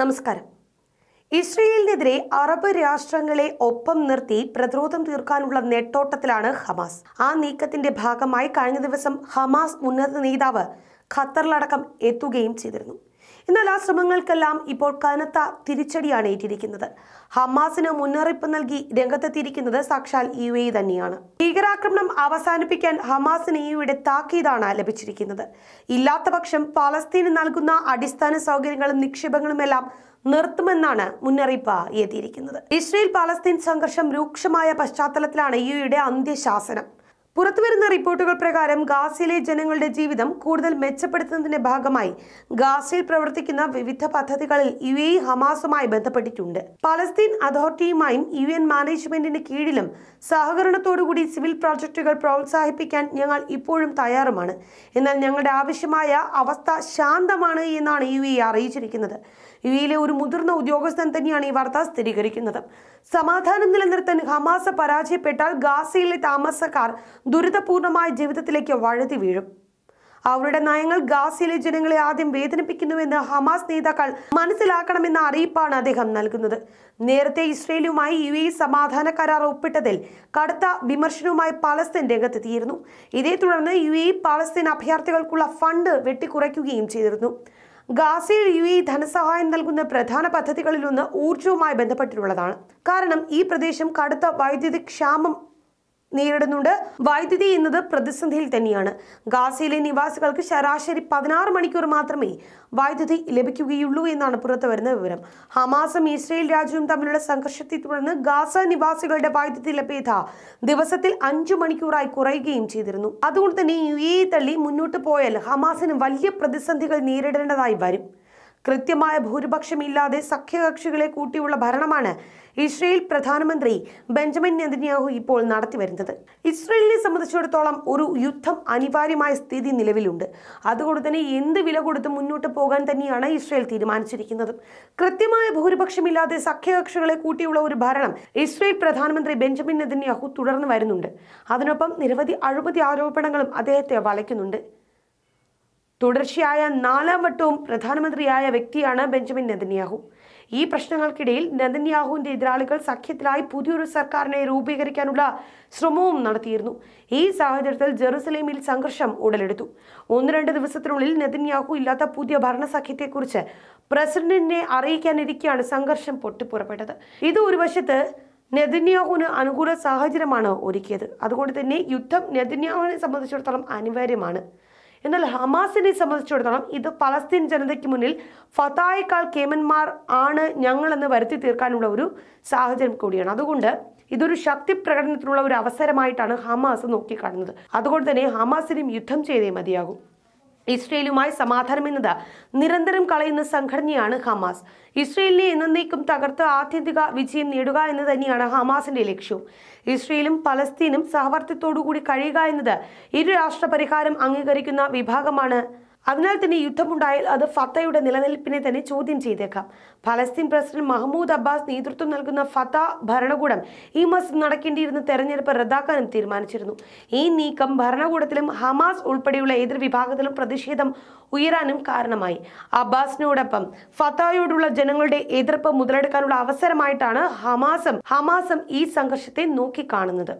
നമസ്കാരം ഇസ്രയേലിനെതിരെ അറബ് രാഷ്ട്രങ്ങളെ ഒപ്പം നിർത്തി പ്രതിരോധം തീർക്കാനുള്ള നെട്ടോട്ടത്തിലാണ് ഹമാസ് ആ നീക്കത്തിന്റെ ഭാഗമായി കഴിഞ്ഞ ദിവസം ഹമാസ് ഉന്നത നേതാവ് ഖത്തറിലടക്കം എത്തുകയും ചെയ്തിരുന്നു എന്നാൽ ആ ശ്രമങ്ങൾക്കെല്ലാം ഇപ്പോൾ കനത്ത തിരിച്ചടിയാണ് ഏറ്റിരിക്കുന്നത് ഹമാസിന് മുന്നറിയിപ്പ് നൽകി രംഗത്തെത്തിയിരിക്കുന്നത് സാക്ഷാൽ യു എ തന്നെയാണ് ഭീകരാക്രമണം അവസാനിപ്പിക്കാൻ ഹമാസിന് യുയുടെ താക്കീതാണ് ലഭിച്ചിരിക്കുന്നത് ഇല്ലാത്തപക്ഷം പാലസ്തീന് നൽകുന്ന അടിസ്ഥാന സൗകര്യങ്ങളും നിക്ഷേപങ്ങളുമെല്ലാം നിർത്തുമെന്നാണ് മുന്നറിയിപ്പ് എത്തിയിരിക്കുന്നത് ഇസ്രയേൽ പാലസ്തീൻ സംഘർഷം രൂക്ഷമായ പശ്ചാത്തലത്തിലാണ് യുയുടെ അന്ത്യശാസനം പുറത്തുവരുന്ന റിപ്പോർട്ടുകൾ പ്രകാരം ഗാസയിലെ ജനങ്ങളുടെ ജീവിതം കൂടുതൽ മെച്ചപ്പെടുത്തുന്നതിന്റെ ഭാഗമായി ഗാസയിൽ പ്രവർത്തിക്കുന്ന വിവിധ പദ്ധതികളിൽ യു എ ഹമാസുമായി ബന്ധപ്പെട്ടിട്ടുണ്ട് പലസ്തീൻ അതോറിറ്റിയുമായും യു എൻ മാനേജ്മെന്റിന് കീഴിലും സഹകരണത്തോടുകൂടി സിവിൽ പ്രോജക്റ്റുകൾ പ്രോത്സാഹിപ്പിക്കാൻ ഞങ്ങൾ ഇപ്പോഴും തയ്യാറുമാണ് എന്നാൽ ഞങ്ങളുടെ ആവശ്യമായ അവസ്ഥ ശാന്തമാണ് എന്നാണ് യു എ അറിയിച്ചിരിക്കുന്നത് യു എയിലെ ഒരു മുതിർന്ന ഉദ്യോഗസ്ഥൻ തന്നെയാണ് ഈ വാർത്ത സ്ഥിരീകരിക്കുന്നത് സമാധാനം നിലനിർത്താൻ ഹമാസ പരാജയപ്പെട്ടാൽ ഗാസയിലെ താമസക്കാർ ദുരിതപൂർണമായ ജീവിതത്തിലേക്ക് വഴുതി വീഴും അവരുടെ നയങ്ങൾ ഗാസയിലെ ജനങ്ങളെ ആദ്യം വേദനിപ്പിക്കുന്നുവെന്ന് ഹമാസ് നേതാക്കൾ മനസ്സിലാക്കണമെന്ന അറിയിപ്പാണ് അദ്ദേഹം നൽകുന്നത് നേരത്തെ ഇസ്രയേലുമായി യു എ സമാധാന കരാർ ഒപ്പിട്ടതിൽ കടുത്ത വിമർശനവുമായി പാലസ്തീൻ രംഗത്തെത്തിയിരുന്നു ഇതേ തുടർന്ന് യു എ പാലസ്തീൻ അഭയാർത്ഥികൾക്കുള്ള ഫണ്ട് വെട്ടിക്കുറയ്ക്കുകയും ചെയ്തിരുന്നു ഗാസയിൽ യു എ ധനസഹായം നൽകുന്ന പ്രധാന പദ്ധതികളിലൊന്ന് ഊർജവുമായി ബന്ധപ്പെട്ടിട്ടുള്ളതാണ് കാരണം ഈ പ്രദേശം കടുത്ത വൈദ്യുതി ക്ഷാമം നേരിടുന്നുണ്ട് വൈദ്യുതി എന്നത് പ്രതിസന്ധിയിൽ തന്നെയാണ് ഗാസയിലെ നിവാസികൾക്ക് ശരാശരി പതിനാറ് മണിക്കൂർ മാത്രമേ വൈദ്യുതി ലഭിക്കുകയുള്ളൂ എന്നാണ് പുറത്തുവരുന്ന വിവരം ഹമാസും ഇസ്രയേൽ രാജ്യവും തമ്മിലുള്ള സംഘർഷത്തെ തുടർന്ന് ഗാസ നിവാസികളുടെ വൈദ്യുതി ലഭ്യത ദിവസത്തിൽ അഞ്ചു മണിക്കൂറായി കുറയുകയും ചെയ്തിരുന്നു അതുകൊണ്ട് തന്നെ യു എ തള്ളി മുന്നോട്ട് പോയാൽ ഹമാസിന് വലിയ പ്രതിസന്ധികൾ നേരിടേണ്ടതായി വരും കൃത്യമായ ഭൂരിപക്ഷമില്ലാതെ സഖ്യകക്ഷികളെ കൂട്ടിയുള്ള ഭരണമാണ് ഇസ്രയേൽ പ്രധാനമന്ത്രി ബെഞ്ചമിൻ നെതന്യാഹു ഇപ്പോൾ നടത്തിവരുന്നത് ഇസ്രയേലിനെ സംബന്ധിച്ചിടത്തോളം ഒരു യുദ്ധം അനിവാര്യമായ സ്ഥിതി നിലവിലുണ്ട് അതുകൊണ്ട് തന്നെ എന്ത് വില കൊടുത്ത് മുന്നോട്ട് പോകാൻ തന്നെയാണ് ഇസ്രയേൽ തീരുമാനിച്ചിരിക്കുന്നത് കൃത്യമായ ഭൂരിപക്ഷമില്ലാതെ സഖ്യകക്ഷികളെ കൂട്ടിയുള്ള ഒരു ഭരണം ഇസ്രയേൽ പ്രധാനമന്ത്രി ബെഞ്ചമിൻ നെതന്യാഹു തുടർന്ന് വരുന്നുണ്ട് അതിനൊപ്പം നിരവധി അഴിമതി ആരോപണങ്ങളും അദ്ദേഹത്തെ വലയ്ക്കുന്നുണ്ട് തുടർച്ചയായ നാലാം വട്ടവും പ്രധാനമന്ത്രിയായ വ്യക്തിയാണ് ബെഞ്ചമിൻ നെതന്യാഹു ഈ പ്രശ്നങ്ങൾക്കിടയിൽ നെതന്യാഹുവിന്റെ എതിരാളികൾ സഖ്യത്തിലായി പുതിയൊരു സർക്കാരിനെ രൂപീകരിക്കാനുള്ള ശ്രമവും നടത്തിയിരുന്നു ഈ സാഹചര്യത്തിൽ ജെറുസലേമിൽ സംഘർഷം ഉടലെടുത്തു ഒന്ന് രണ്ട് ദിവസത്തിനുള്ളിൽ നെതന്യാഹു ഇല്ലാത്ത പുതിയ ഭരണസഖ്യത്തെക്കുറിച്ച് പ്രസിഡന്റിനെ അറിയിക്കാനിരിക്കെയാണ് സംഘർഷം പൊട്ടിപ്പുറപ്പെട്ടത് ഇത് ഒരു വശത്ത് നെതന്യാഹുവിന് അനുകൂല സാഹചര്യമാണ് ഒരുക്കിയത് അതുകൊണ്ട് തന്നെ യുദ്ധം നെതന്യാഹുവിനെ സംബന്ധിച്ചിടത്തോളം അനിവാര്യമാണ് എന്നാൽ ഹമാസിനെ സംബന്ധിച്ചിടത്തോളം ഇത് പലസ്തീൻ ജനതയ്ക്ക് മുന്നിൽ ഫതായേക്കാൾ കേമന്മാർ ആണ് ഞങ്ങളെന്ന് വരുത്തി തീർക്കാനുള്ള ഒരു സാഹചര്യം കൂടിയാണ് അതുകൊണ്ട് ഇതൊരു ശക്തി പ്രകടനത്തിനുള്ള ഒരു അവസരമായിട്ടാണ് ഹമാസ് നോക്കിക്കാണുന്നത് അതുകൊണ്ട് തന്നെ ഹമാസിനും യുദ്ധം ചെയ്തേ മതിയാകും ഇസ്രയേലുമായി സമാധാനമെന്നത് നിരന്തരം കളയുന്ന സംഘടനയാണ് ഹമാസ് ഇസ്രയേലിനെ എന്നേക്കും തകർത്ത് ആത്യന്തിക വിജയം നേടുക എന്ന് തന്നെയാണ് ഹമാസിന്റെ ലക്ഷ്യം ഇസ്രയേലും പലസ്തീനും സഹവർത്തിത്തോടുകൂടി കഴിയുക എന്നത് ഇരു രാഷ്ട്ര പരിഹാരം അംഗീകരിക്കുന്ന വിഭാഗമാണ് അതിനാൽ തന്നെ യുദ്ധമുണ്ടായാൽ അത് ഫത്തയുടെ നിലനിൽപ്പിനെ തന്നെ ചോദ്യം ചെയ്തേക്കാം ഫലസ്തീൻ പ്രസിഡന്റ് മഹ്മൂദ് അബ്ബാസ് നേതൃത്വം നൽകുന്ന ഫത്ത ഭരണകൂടം ഈ മാസം നടക്കേണ്ടിയിരുന്ന തെരഞ്ഞെടുപ്പ് റദ്ദാക്കാനും തീരുമാനിച്ചിരുന്നു ഈ നീക്കം ഭരണകൂടത്തിലും ഹമാസ് ഉൾപ്പെടെയുള്ള എതിർ വിഭാഗത്തിലും പ്രതിഷേധം ഉയരാനും കാരണമായി അബ്ബാസിനോടൊപ്പം ഫത്തായോടുള്ള ജനങ്ങളുടെ എതിർപ്പ് മുതലെടുക്കാനുള്ള അവസരമായിട്ടാണ് ഹമാസം ഹമാസം ഈ സംഘർഷത്തെ നോക്കിക്കാണുന്നത്